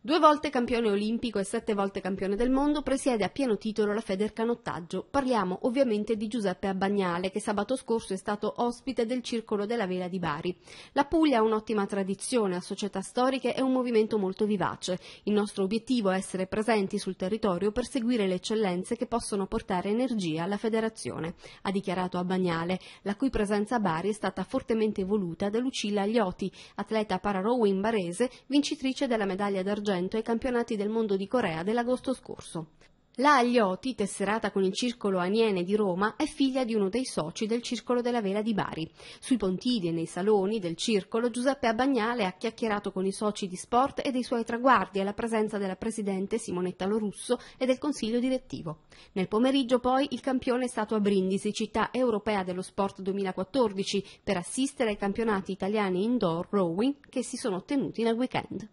Due volte campione olimpico e sette volte campione del mondo, presiede a pieno titolo la Feder Canottaggio. Parliamo ovviamente di Giuseppe Abbagnale, che sabato scorso è stato ospite del Circolo della Vela di Bari. La Puglia ha un'ottima tradizione, ha società storiche e un movimento molto vivace. Il nostro obiettivo è essere presenti sul territorio per seguire le eccellenze che possono portare energia alla federazione, ha dichiarato Abbagnale, la cui presenza a Bari è stata fortemente voluta da Lucilla Aglioti, atleta pararowing barese, vincitrice della medaglia d'argento Sorrento ai campionati del mondo di Corea dell'agosto scorso. La Aglioti, tesserata con il Circolo Aniene di Roma, è figlia di uno dei soci del Circolo della Vela di Bari. Sui pontili e nei saloni del circolo Giuseppe Abagnale ha chiacchierato con i soci di sport e dei suoi traguardi alla presenza della presidente Simonetta Lorusso e del consiglio direttivo. Nel pomeriggio poi il campione è stato a Brindisi, città europea dello sport 2014, per assistere ai campionati italiani indoor rowing che si sono tenuti nel weekend.